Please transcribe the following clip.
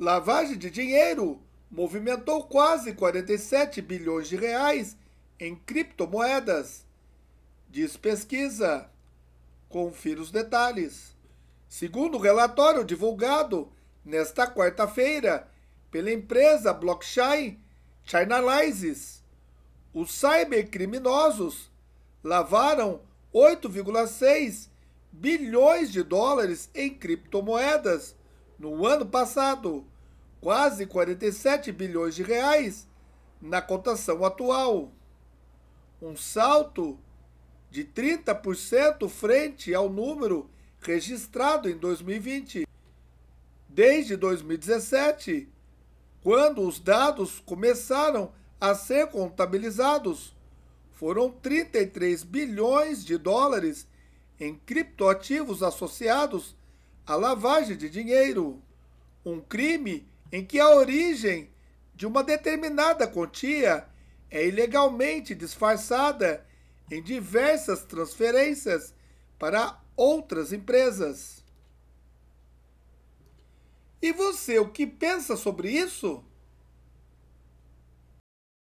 lavagem de dinheiro movimentou quase 47 bilhões de reais em criptomoedas. Diz pesquisa. Confira os detalhes. Segundo o relatório divulgado nesta quarta-feira pela empresa blockchain Chainalysis, os cybercriminosos lavaram 8,6 bilhões de dólares em criptomoedas no ano passado, quase 47 bilhões de reais na cotação atual. Um salto de 30% frente ao número registrado em 2020. Desde 2017, quando os dados começaram a ser contabilizados, foram 33 bilhões de dólares em criptoativos associados a lavagem de dinheiro, um crime em que a origem de uma determinada quantia é ilegalmente disfarçada em diversas transferências para outras empresas. E você, o que pensa sobre isso?